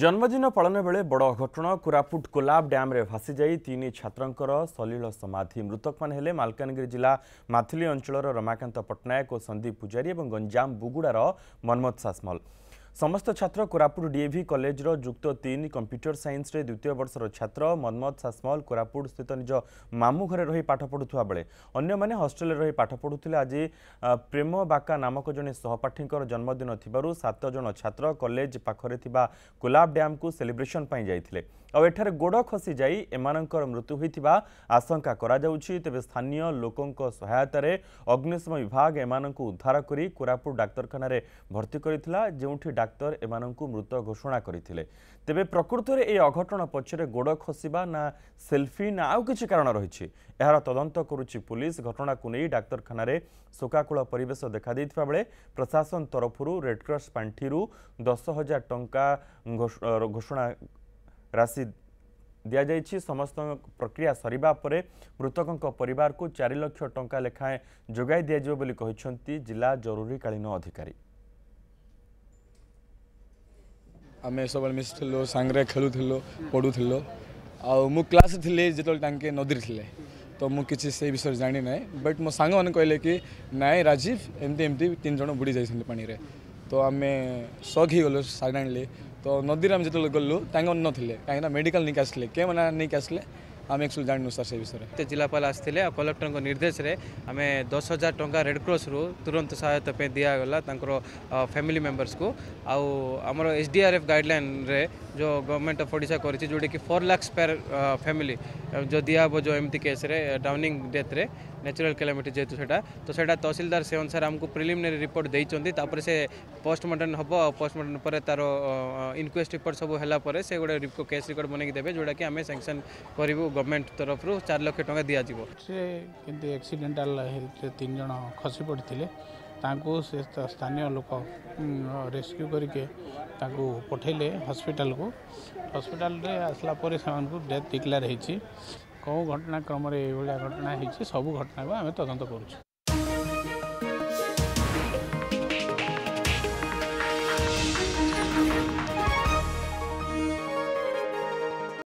ଜନ୍ମଦିନ ପାଳନ ବେଳେ ବଡ଼ ଅଘଟଣ କୋରାପୁଟ କୋଲାବ ଡ୍ୟାମ୍ରେ ଭାସିଯାଇ ତିନି ଛାତ୍ରଙ୍କର ସଲିଳ ସମାଧି ମୃତକମାନେ ହେଲେ ମାଲକାନଗିରି ଜିଲ୍ଲା ମାଥିଲି ଅଞ୍ଚଳର ରମାକାନ୍ତ ପଟ୍ଟନାୟକ ଓ ସନ୍ଦୀପ ପୂଜାରୀ ଏବଂ ଗଞ୍ଜାମ ବୁଗୁଡ଼ାର ମନ୍ମଥ ସାସମଲ ସମସ୍ତ ଛାତ୍ର କୋରାପୁଟ ଡିଏଭି କଲେଜର ଯୁକ୍ତ ତିନି କମ୍ପ୍ୟୁଟର ସାଇନ୍ସରେ ଦ୍ୱିତୀୟ ବର୍ଷର ଛାତ୍ର ମନ୍ମଦ ସାସମଲ କୋରାପୁଟ ସ୍ଥିତ ନିଜ ମାମୁଁ ଘରେ ରହି ପାଠ ପଢ଼ୁଥିବା ବେଳେ ଅନ୍ୟମାନେ ହଷ୍ଟେଲରେ ରହି ପାଠ ପଢ଼ୁଥିଲେ ଆଜି ପ୍ରେମ ବାକା ନାମକ ଜଣେ ସହପାଠୀଙ୍କର ଜନ୍ମଦିନ ଥିବାରୁ ସାତ ଜଣ ଛାତ୍ର କଲେଜ ପାଖରେ ଥିବା କୁଲାବ ଡ୍ୟାମ୍କୁ ସେଲିବ୍ରେସନ୍ ପାଇଁ ଯାଇଥିଲେ ଆଉ ଏଠାରେ ଗୋଡ଼ ଖସିଯାଇ ଏମାନଙ୍କର ମୃତ୍ୟୁ ହୋଇଥିବା ଆଶଙ୍କା କରାଯାଉଛି ତେବେ ସ୍ଥାନୀୟ ଲୋକଙ୍କ ସହାୟତାରେ ଅଗ୍ନିଶମ ବିଭାଗ ଏମାନଙ୍କୁ ଉଦ୍ଧାର କରି କୋରାପୁଟ ଡାକ୍ତରଖାନାରେ ଭର୍ତ୍ତି କରିଥିଲା ଯେଉଁଠି ଡାକ୍ତର ଏମାନଙ୍କୁ ମୃତ ଘୋଷଣା କରିଥିଲେ ତେବେ ପ୍ରକୃତରେ ଏହି ଅଘଟଣ ପଛରେ ଗୋଡ଼ ଖସିବା ନା ସେଲ୍ଫି ନା ଆଉ କିଛି କାରଣ ରହିଛି ଏହାର ତଦନ୍ତ କରୁଛି ପୁଲିସ ଘଟଣାକୁ ନେଇ ଡାକ୍ତରଖାନାରେ ଶୋକାକୁଳ ପରିବେଶ ଦେଖାଦେଇଥିବା ବେଳେ ପ୍ରଶାସନ ତରଫରୁ ରେଡ୍କ୍ରସ୍ ପାଣ୍ଠିରୁ ଦଶ ହଜାର ଟଙ୍କା ଘୋଷଣା राशि दि जा समस्त प्रक्रिया सर मृतक पर चार लक्ष टा लेखाएं जगै दीजिए जिला जरूरी कालीन अधिकारी आम सब मिसु सांगे खेलुलो पढ़ुल आउ क्लास नदी थे तो मुझे से विषय जाणी ना बट मो सांग कहले कि ना राजीव एमती एमती तीन जन बुड़ी जाइए पाने ତ ଆମେ ସକ୍ ହେଇଗଲୁ ସଡନ୍ଲି ତ ନଦୀରେ ଆମେ ଯେତେବେଳେ ଗଲୁ ତାଙ୍କେ ନଥିଲେ କାହିଁକିନା ମେଡ଼ିକାଲ ନେଇକି ଆସିଲେ କେଉଁମାନେ ନେଇକି ଆସିଲେ ଆମେ ଆକ୍ଚୁଆଲି ଜାଣିନୁ ସାର୍ ସେ ବିଷୟରେ ଜିଲ୍ଲାପାଳ ଆସିଥିଲେ ଆଉ କଲେକ୍ଟରଙ୍କ ନିର୍ଦ୍ଦେଶରେ ଆମେ ଦଶ ହଜାର ଟଙ୍କା ରେଡ଼କ୍ରସରୁ ତୁରନ୍ତ ସହାୟତା ପାଇଁ ଦିଆଗଲା ତାଙ୍କର ଫ୍ୟାମିଲି ମେମ୍ବର୍ସକୁ ଆଉ ଆମର ଏସ୍ ଡି ଆର୍ ଏଫ୍ ଗାଇଡ଼ଲାଇନ୍ରେ जो गवर्नमेंट ऑफ ओडा कर फोर लाक्स पेर फैमिली जो दिहब जो एमती केस्रे डाउनिंग डेथ्रे नेचुरल कैलामिटी जेहतु से तो सेटा तहसिलदार से अनुसार आमको प्रिलिमिनरी रिपोर्ट देपर से पोस्टमर्टम हम पोस्टमर्टम पर तार इनक्वेस्ट रिपोर्ट सब हो से गोटे केस रिकॉर्ड बनई देते जोटा कि आम सांसन करूँ गवर्नमेंट तरफ चार लक्ष टा दिज्व एक्सीडेटाल हेल्थ तीन जन खसी पड़ते स्थानीय लोक रेस्क्यु गरिक पठाइले हस्पिटाको हस्पिटा आसलापे डिक्लर है के घटनाक्रमैभटना सबै घटना घटना तदन